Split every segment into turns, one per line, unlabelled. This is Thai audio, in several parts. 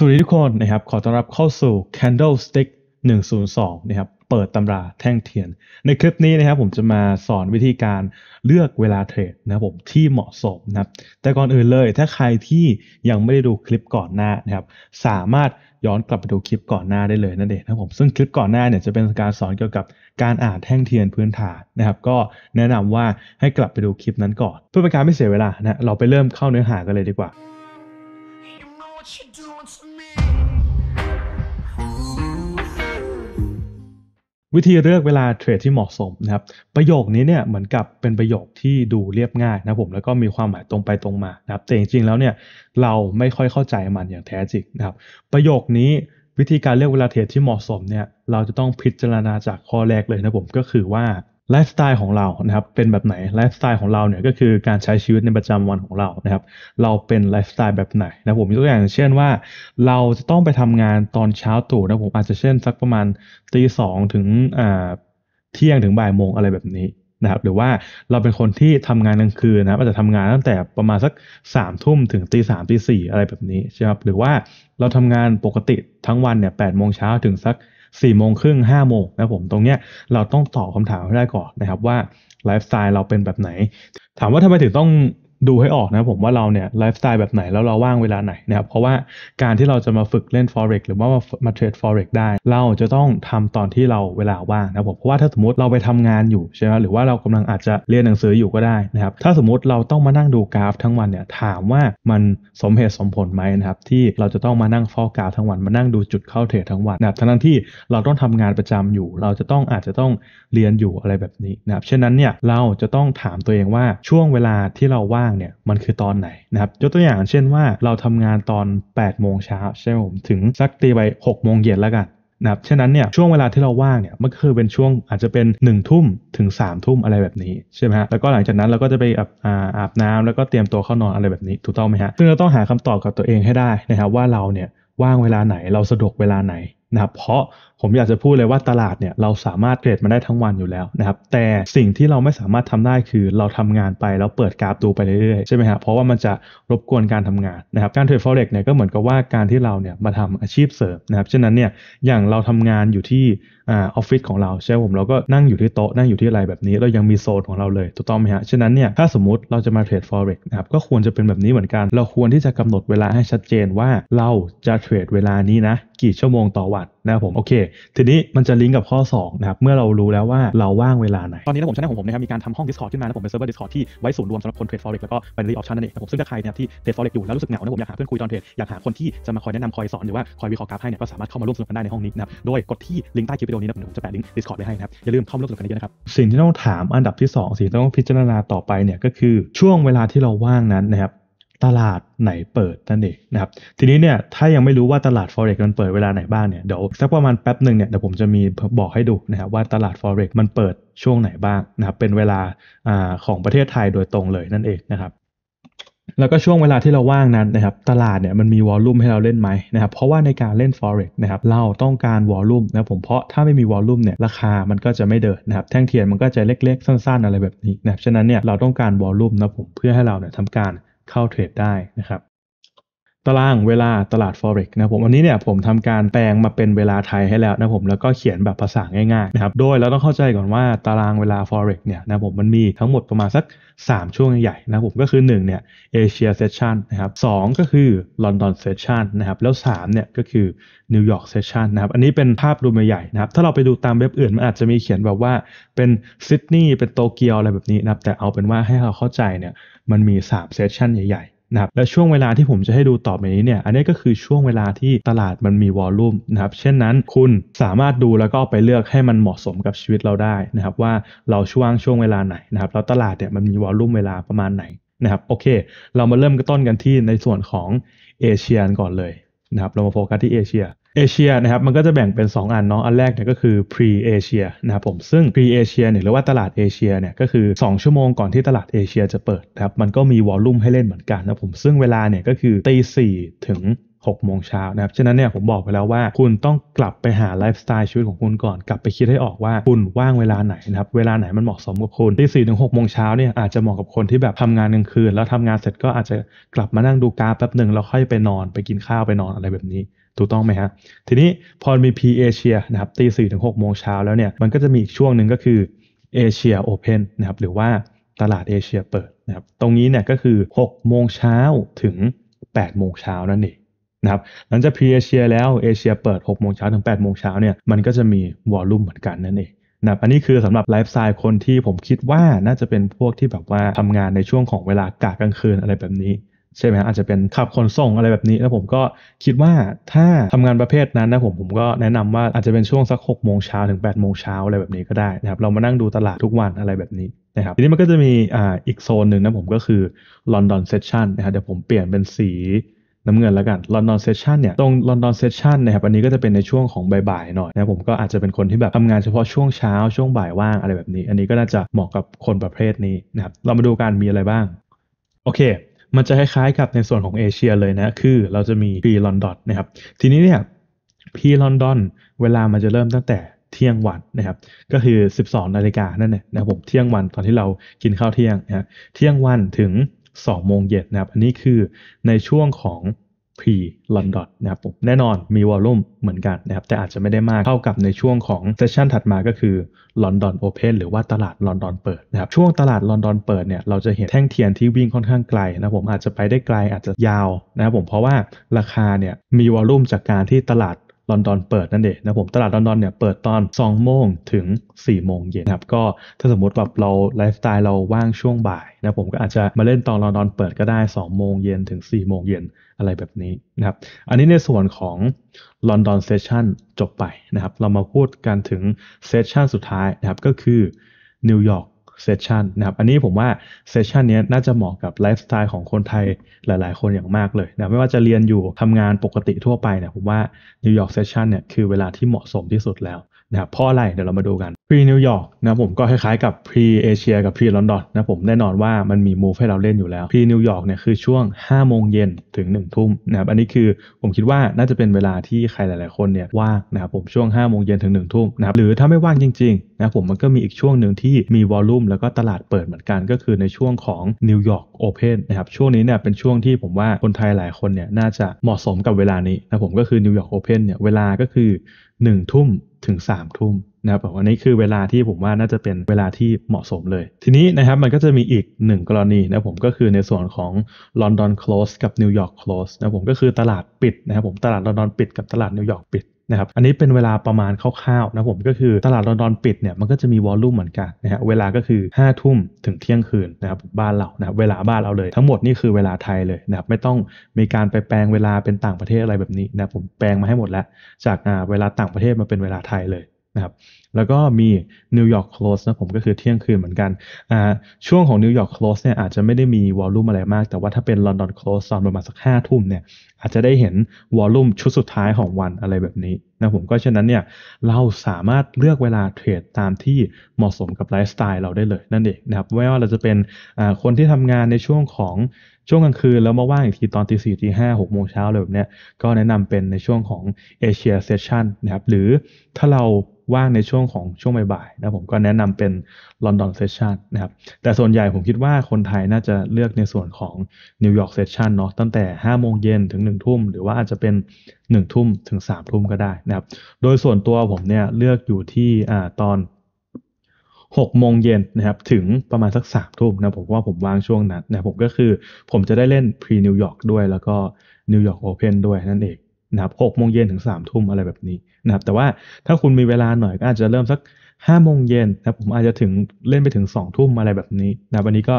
สวัสดีทุกคนนะครับขอต้อนรับเข้าสู่ Candlestick 102 นะครับเปิดตำราแท่งเทียน ในคลิปนี้นะครับผมจะมาสอนวิธีการเลือกเวลาเทรดนะครับผมที่เหมาะสมนะครับแต่ก่อนอื่นเลยถ้าใครที่ยังไม่ได้ดูคลิปก่อนหน้านะครับสามารถย้อนกลับไปดูคลิปก่อนหน้าได้เลยนั่นเองนะครับผมซึ่งคลิปก่อนหน้าเนี่ยจะเป็นการสอนเกี่ยวกับการอ่านแท่งเทียนพื้นฐานนะครับก็แนะนำว่าให้กลับไปดูคลิปนั้นก่อน เพื่อเป็นการไม่เสียเวลานะเราไปเริ่มเข้าเนื้อหากันเลยดีกว่าวิธีเลือกเวลาเทรดที่เหมาะสมนะครับประโยคนี้เนี่ยเหมือนกับเป็นประโยคที่ดูเรียบง่ายนะผมแล้วก็มีความหมายตรงไปตรงมานะครับแต่จริงๆแล้วเนี่ยเราไม่ค่อยเข้าใจมันอย่างแท้จริงนะครับประโยคนี้วิธีการเลือกเวลาเทรดที่เหมาะสมเนี่ยเราจะต้องพิจารณาจากข้อแรกเลยนะผมก็คือว่าไลฟ์สไตล์ของเรา นะครับ เป็นแบบไหน ไลฟ์สไตล์ของเรา เนี่ย ก็คือการใช้ชีวิตในประจำวันของเรา นะครับ เราเป็นไลฟ์สไตล์แบบไหน นะผมยกตัวอย่างเช่นว่า เราจะต้องไปทำงานตอนเช้าตู่นะผมอาจจะเช่นสักประมาณตีสองถึงเที่ยงถึงบ่ายโมงอะไรแบบนี้นะครับ หรือว่าเราเป็นคนที่ทำงานกลางคืนนะครับอาจจะทำงานตั้งแต่ประมาณสักสามทุ่มถึงตีสามตีสี่อะไรแบบนี้ใช่ไหมครับหรือว่าเราทำงานปกติทั้งวันเนี่ยแปดโมงเช้าถึงสักสี่โมงครึ่งห้าโมงนะผมตรงเนี้ยเราต้องตอบคาถามให้ได้ก่อนนะครับว่าไลฟ์สไตล์เราเป็นแบบไหน ถามว่าทำไมถึงต้องดูให้ออกนะผมว่าเราเนี่ยไลฟ์สไตล์แบบไหนแล้วเราว่างเวลาไหนนะครับเพราะว่าการที่เราจะมาฝึกเล่น forex หรือว่ามาเทรด forex ได้ เราจะต้องทำตอนที่เราเวลาว่างนะผมเพราะว่าถ้าสมมติเราไปทำงานอยู่ใช่ไหมหรือว่าเรากำลังอาจจะเรียนหนังสืออยู่ก็ได้นะครับถ้าสมมติเราต้องมานั่งดูกราฟทั้งวันเนี่ยถามว่ามันสมเหตุสมผลไหมนะครับที่เราจะต้องมานั่งฟอลกราฟทั้งวันมานั่งดูจุดเข้าเทรดทั้งวันนะครับทั้งที่เราต้องทำงานประจำอยู่ เราจะต้องอาจจะต้องเรียนอยู่อะไรแบบนี้นะครับเช่นนั้นเนี่ยเราจะต้องถามตัวเองว่าช่วงเวลาที่เราว่าางเนี่ยมันคือตอนไหนนะครับยกตัวอย่างเช่นว่าเราทำงานตอน8โมงเช้าใช่ไหมถึงสักตีไป6โมงเย็นแล้วกันนะครับฉะนั้นเนี่ยช่วงเวลาที่เราว่างเนี่ยมันคือเป็นช่วงอาจจะเป็น1นึ่ทุ่มถึง3ามทุ่มอะไรแบบนี้ใช่ไหมฮะแล้วก็หลังจากนั้นเราก็จะไปอาบน้ำแล้วก็เตรียมตัวเข้านอนอะไรแบบนี้ถูกต้องไหมฮะซึ่งเราต้องหาคำตอบกับตัวเองให้ได้นะครับว่าเราเนี่ยว่างเวลาไหนเราสะดวกเวลาไหนนะครับเพราะผมอยากจะพูดเลยว่าตลาดเนี่ยเราสามารถเทรดมันได้ทั้งวันอยู่แล้วนะครับแต่สิ่งที่เราไม่สามารถทำได้คือเราทำงานไปแล้วเปิดกราฟดูไปเรื่อยๆใช่ไหมครับเพราะว่ามันจะรบกวนการทำงานนะครับการเทรด forex เนี่ยก็เหมือนกับว่าการที่เราเนี่ยมาทำอาชีพเสริมนะครับฉะนั้นเนี่ยอย่างเราทำงานอยู่ที่ออฟฟิศของเรา ใช่ ผมเราก็นั่งอยู่ที่โต๊ะ นั่งอยู่ที่อะไรแบบนี้เรายังมีโซนของเราเลยถูกต้องไหมฮะฉะนั้นเนี่ยถ้าสมมติเราจะมาเทรด forex นะครับก็ควรจะเป็นแบบนี้เหมือนกัน เราควรที่จะกำหนดเวลาให้ชัดเจนว่าเราจะเทรดเวลานี้นะกี่ชั่วโมงต่อวันัตนนะครับผมโอเค ทีนี้มันจะลิงก์กับข้อ2นะครับเมื่อเรารู้แล้วว่าเราว่างเวลาไหนตอนนี้นะผมชั้นของผมนะครับมีการทำห้อง Discord ขึ้นมาแล้วผมเป็นเซิร์ฟเวอร์ดิสคอร์ที่ไว้ศูนย์รวมสำหรับคนเทรดฟอร็กซ์แล้วก็เป็นรีออปชั่นนั่นเองนะผมซึ่งถ้าใครเนี่ยที่เทรดฟอร็กซ์อยู่แล้วรู้สึกเหงานะผมอยากหาเพื่อนคุยตอนเทรดอยากหาคนที่จะมาคอยแนะนำคอยสอนหรือว่าคอยวิเคราะห์กราฟให้เนี่ยก็สามารถเข้ามาร่วมสนุกกันได้ในห้องนี้นะครับโดยกดที่ลิงก์ใต้คลิปวิดีโอนี้นะผมจะแปะลิงก์ Discord ไว้ให้นะครับอย่าลืมเข้ามาร่วมสนุกกันเยอะนะครับสิ่งที่ต้องถามอันดับที่ 2 สิ่งที่ต้องพิจารณาต่อไปเนี่ยก็คือ ช่วงเวลาที่เราว่างนั้นนะครับตลาดไหนเปิดนั่นเองนะครับทีนี้เนี่ยถ้ายังไม่รู้ว่าตลาด forex มันเปิดเวลาไหนบ้างเนี่ยเดี๋ยวสักประมาณแป๊บหนึ่งเนี่ยเดี๋ยวผมจะมีบอกให้ดูนะครับว่าตลาด forex มันเปิดช่วงไหนบ้างนะครับเป็นเวลาของประเทศไทยโดยตรงเลยนั่นเองนะครับแล้วก็ช่วงเวลาที่เราว่างนั้นนะครับตลาดเนี่ยมันมีวอลลุ่มให้เราเล่นไหมนะครับเพราะว่าในการเล่น forex นะครับเราต้องการวอลลุ่มนะผมเพราะถ้าไม่มีวอลลุ่มเนี่ยราคามันก็จะไม่เดินนะครับแท่งเทียนมันก็จะเล็ก ๆสั้นๆอะไรแบบนี้นะครับฉะนั้นเนี่ยเราต้องการวอลลุ่มนะผมเพื่อให้เราเนี่ยทำการเข้าเทรดได้นะครับตารางเวลาตลาด forex นะผมอันนี้เนี่ยผมทำการแปลงมาเป็นเวลาไทยให้แล้วนะผมแล้วก็เขียนแบบภาษาง่ายๆนะครับโดยเราต้องเข้าใจก่อนว่าตารางเวลา forex เนี่ยนะผมมันมีทั้งหมดประมาณสัก 3 ช่วงใหญ่ๆนะผมก็คือ1เนี่ยเอเชียเซสชันนะครับสก็คือลอนดอนเซสชันนะครับแล้ว3เนี่ยก็คือนิวยอร์กเซสชันนะครับอันนี้เป็นภาพรวมใหญ่นะครับถ้าเราไปดูตามเว็บอื่นมันอาจจะมีเขียนแบบว่าเป็นซิดนีย์เป็นโตเกียวอะไรแบบนี้นะครับแต่เอาเป็นว่าให้เราเข้าใจเนี่ยมันมี3เซสชันใหญ่นะครับและช่วงเวลาที่ผมจะให้ดูต่อไปนี้เนี่ยอันนี้ก็คือช่วงเวลาที่ตลาดมันมีวอลลุ่มนะครับเช่นนั้นคุณสามารถดูแล้วก็ไปเลือกให้มันเหมาะสมกับชีวิตเราได้นะครับว่าเราช่วงช่วงเวลาไหนนะครับแล้วตลาดเนี่ยมันมีวอลลุ่มเวลาประมาณไหนนะครับโอเค เรามาเริ่มกันต้นกันที่ในส่วนของเอเชียก่อนเลยนะครับเรามาโฟกัสที่เอเชียเอเชียนะครับมันก็จะแบ่งเป็น 2 อันเนาะ อันแรกเนี่ยก็คือ pre เอเชียนะครับ ผมซึ่ง pre เชียเนี่ยหรือว่าตลาดเอเชียเนี่ยก็คือ 2 ชั่วโมงก่อนที่ตลาดเอเชียจะเปิดนะครับมันก็มีวอลลุ่มให้เล่นเหมือนกันนะผมซึ่งเวลาเนี่ยก็คือตีสี่ถึง6โมงเช้านะครับฉะนั้นเนี่ยผมบอกไปแล้วว่าคุณต้องกลับไปหาไลฟ์สไตล์ชีวิตของคุณก่อนกลับไปคิดให้ออกว่าคุณว่างเวลาไหนนะครับเวลาไหนมันเหมาะสมกับคุณตีสี่ถึงหกโมงเช้าเนี่ยอาจจะเหมาะกับคนที่แบบทำงานกลางคืนแล้วทำงานเสร็จก็อาจจะกลับมานั่งดูการแป๊บหนึ่งแล้วค่อยไปนอนไปกินข้าวไปนอนอะไรแบบนี้ถูกต้องไหมฮะ ทีนี้พอมี P เอเชียนะครับตีสี่ถึงหกโมงเช้าแล้วเนี่ยมันก็จะมีอีกช่วงหนึ่งก็คือเอเชียโอเพนนะครับหรือว่าตลาดเอเชียเปิดนะครับตรงนี้เนี่ยก็คือ 6 โมงเช้าถึง 8 โมงเช้านั่นเองนะครับหลังจากพีเอเชียแล้วเอเชียเปิด 6 โมงเช้าถึง 8 โมงเช้าเนี่ยมันก็จะมีวอลลุ่มเหมือนกันนั่นเองนะอันนี้คือสำหรับไลฟ์สไตล์คนที่ผมคิดว่าน่าจะเป็นพวกที่แบบว่าทำงานในช่วงของเวลากะกลางคืนอะไรแบบนี้ใช่ไหมอาจจะเป็นขับขนส่งอะไรแบบนี้แล้วผมก็คิดว่าถ้าทำงานประเภทนั้นนะผมผมก็แนะนำว่าอาจจะเป็นช่วงสัก6กโมงเช้าถึง8ปดโมงเช้าอะไรแบบนี้ก็ได้นะครับเรามานั่งดูตลาดทุกวันอะไรแบบนี้นะครับทีนี้มันก็จะมีอ่าอีกโซนหนึ่งนะผมก็คือลอนดอนเซสชั่นนะครับเดี๋ยวผมเปลี่ยนเป็นสีน้ำเงินแล้วกันลอนดอนเซสชันเนี่ย ตรงลอนดอนเซสชันนะครับอันนี้ก็จะเป็นในช่วงของบ่ายๆหน่อยนะผมก็อาจจะเป็นคนที่แบบทำงานเฉพาะช่วงเช้าช่วงบ่ายว่างอะไรแบบนี้ อันนี้ก็น่าจะเหมาะกับคนประเภทนี้นะครับเรามาดูการมีอะไรบ้าง โอเคมันจะคล้ายๆ กับในส่วนของเอเชียเลยนะ คือเราจะมี p ีล London นะครับ ทีนี้เนี่ย p ีล London เวลามันจะเริ่มตั้งแต่เที่ยงวันนะครับ ก็คือ 12 นาฬิกานั่นแหละนะครับผมเที่ยงวันตอนที่เรากินข้าวเที่ยงนะเที่ยงวันถึง 2 โมงเย็นนะครับ อันนี้คือในช่วงของ P London นะครับผมแน่นอนมีวอลลุ่มเหมือนกันนะครับแต่อาจจะไม่ได้มากเท่ากับในช่วงของเซสชันถัดมาก็คือ London Open หรือว่าตลาดลอนดอนเปิดนะครับช่วงตลาดลอนดอนเปิดเนี่ยเราจะเห็นแท่งเทียนที่วิ่งค่อนข้างไกลนะผมอาจจะไปได้ไกลอาจจะยาวนะครับผมเพราะว่าราคาเนี่ยมีวอลลุ่มจากการที่ตลาดลอนดอนเปิดนั่นเองนะผมตลาดลอนดอนเนี่ยเปิดตอน 2 โมงถึง 4 โมงเย็นครับก็ถ้าสมมติแบบเราไลฟ์สไตล์เราว่างช่วงบ่ายนะผมก็อาจจะมาเล่นตอนลอนดอนเปิดก็ได้ 2 โมงเย็นถึง 4 โมงเย็นอะไรแบบนี้นะครับอันนี้ในส่วนของลอนดอนเซสชันจบไปนะครับเรามาพูดกันถึงเซสชันสุดท้ายนะครับก็คือนิวยอร์กเซสชันนะครับอันนี้ผมว่าเซสชันนี้น่าจะเหมาะกับไลฟ์สไตล์ของคนไทยหลาย ๆ คนอย่างมากเลยนะไม่ว่าจะเรียนอยู่ทำงานปกติทั่วไปเนี่ยผมว่านิวยอร์กเซสชันเนี่ยคือเวลาที่เหมาะสมที่สุดแล้วนะเพราะอะไรเดี๋ยวเรามาดูกันรีนิวยอร์กนะผมก็คล้ายๆกับพีเอเชียกับพรีลอนดอนนะผมแน่นอนว่ามันมีมูฟให้เราเล่นอยู่แล้วรีนิวยอร์กเนี่ยคือช่วง5 โมงเย็นถึง 1 ทุ่มนะครับอันนี้คือผมคิดว่าน่าจะเป็นเวลาที่ใครหลายๆคนเนี่ยว่างนะครับผมช่วง5โมงเย็นถึง1 ทุ่มนะครับหรือถ้าไม่ว่างจริงๆนะผมมันก็มีอีกช่วงหนึ่งที่มีวอลลุ่มแล้วก็ตลาดเปิดเหมือนกัน ก็คือในช่วงของนิวยอร์กโอเพนนะครับช่วงนี้เนี่ยเป็นช่วงที่ผมว่าคนไทยหลายคนเนี่ยน่าจะเหมาะสมกับเวลานี้นะผมก็คือ New York o p e นเนี่ยเวลาก็คือหนึ่งทุ่มถึงสามทุ่มนะครับอันนี้คือเวลาที่ผมว่าน่าจะเป็นเวลาที่เหมาะสมเลย ทีนี้นะครับมันก็จะมีอีกหนึ่งกรณีนะผมก็คือในส่วนของ London Close กับ New York Close นะผมก็คือตลาดปิดนะครับผมตลาดลอนดอน ปิดกับตลาดนิวยอร์กปิดนะครับ อันนี้เป็นเวลาประมาณคร่าวๆนะผมก็คือตลาดลอนดอนปิดเนี่ยมันก็จะมีวอลลุ่มเหมือนกันนะฮะ เวลาก็คือ5้าทุ่มถึงเที่ยงคืนนะครับบ้านเรานะเวลาบ้านเราเลย ทั้งหมดนี่คือเวลาไทยเลยนะครับไม่ต้องมีการไปแปลงเวลาเป็นต่างประเทศอะไรแบบนี้นะผมแปลงมาให้หมดแล้ว จากเวลาต่างประเทศมาเป็นเวลาไทยเลยะครับแล้วก็มีนิวยอร์กโคลสนะผมก็คือเที่ยงคืนเหมือนกันอ่าช่วงของนิวยอร์กโคลสเนี่ยอาจจะไม่ได้มีวอลลุ่มอะไรมาก แต่ว่าถ้าเป็นลอนดอนโคลสตอนประมาณสักห้าทุ่มเนี่ยอาจจะได้เห็นวอลลุ่มชุดสุดท้ายของวันอะไรแบบนี้นะผมก็ฉะนั้นเนี่ยเราสามารถเลือกเวลาเทรดตามที่เหมาะสมกับไลฟ์สไตล์เราได้เลย นั่นเองนะครับไม่ว่าเราจะเป็นคนที่ทำงานในช่วงของช่วงกลางคืน แล้วมาว่างอีกทีตอนตีสี่ตีห้าหกโมงเช้าเลยแบบเนี้ยก็แนะนำเป็นในช่วงของเอเชียเซสชันนะครับหรือถ้าเราว่างในช่วงของช่วงบ่ายๆนะผมก็แนะนำเป็นลอนดอนเซสชันนะครับแต่ส่วนใหญ่ผมคิดว่าคนไทยน่าจะเลือกในส่วนของนิวยอร์กเซสชันเนาะตั้งแต่5้าโมงเย็นถึง1นึ่ทุ่มหรือว่าอาจจะเป็นหนึ่งทุ่มถึงสามทุ่มก็ได้นะครับโดยส่วนตัวผมเนี่ยเลือกอยู่ที่อ่าตอนหกโมงเย็นนะครับถึงประมาณสักสามทุ่มนะผมว่าผมว่างช่วงนั้นนะผมก็คือผมจะได้เล่นพรีนิวยอร์กด้วยแล้วก็นิวยอร์กโอเพนด้วยนั่นเองนะครับหกโมงเย็นถึงสามทุ่มอะไรแบบนี้นะครับแต่ว่าถ้าคุณมีเวลาหน่อยก็อาจจะเริ่มสักห้าโมงเย็นนะผมอาจจะถึงเล่นไปถึงสองทุ่มอะไรแบบนี้นะวันนี้ก็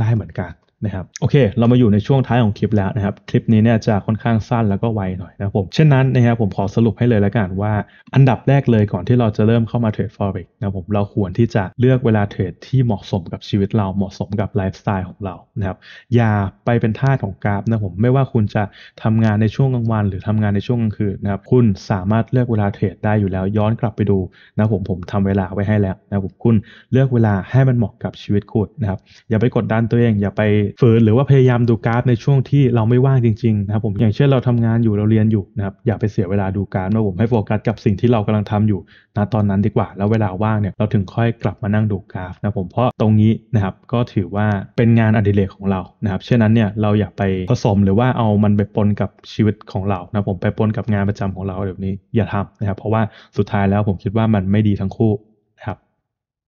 ได้เหมือนกันนะครับโอเค เรามาอยู่ในช่วงท้ายของคลิปแล้วนะครับ คลิปนี้เนี่ยจะค่อนข้างสั้นแล้วก็ไวหน่อยนะผมเช่นนั้นนะครับผมขอสรุปให้เลยละกันว่า อันดับแรกเลยก่อนที่เราจะเริ่มเข้ามาเทรด forex นะผมเราควรที่จะเลือกเวลาเทรดที่เหมาะสมกับชีวิตเราเหมาะสมกับไลฟ์สไตล์ของเรานะครับอย่าไปเป็นทาสของกราฟนะผมไม่ว่าคุณจะทำงานในช่วงกลางวัน หรือทำงานในช่วงกลางคืนนะครับคุณสามารถเลือกเวลาเทรดได้อยู่แล้ว ย้อนกลับไปดูนะผมผมทำเวลาไว้ให้แล้วนะผมคุณเลือกเวลาให้มันเหมาะกับชีวิตคุณนะครับอย่าไปกดดันตัวเอง อย่าไปฝืน หรือว่าพยายามดูกราฟในช่วงที่เราไม่ว่างจริงๆนะครับผมอย่างเช่นเราทำงานอยู่เราเรียนอยู่นะครับอย่าไปเสียเวลาดูกราฟนะผมให้โฟกัสกับสิ่งที่เรากำลังทำอยู่ณตอนนั้นดีกว่า แล้วเวลาว่างเนี่ยเราถึงค่อยกลับมานั่งดูกราฟนะผมเพราะตรงนี้นะครับก็ถือว่าเป็นงานอดิเรกของเรานะครับเช่นนั้นเนี่ยเราอย่าไปผสมหรือว่าเอามันไปปนกับชีวิตของเรานะผมไปปนกับงานประจำของเราเดี๋ยวนี้อย่าทำนะครับเพราะว่าสุดท้ายแล้วผมคิดว่ามันไม่ดีทั้งคู่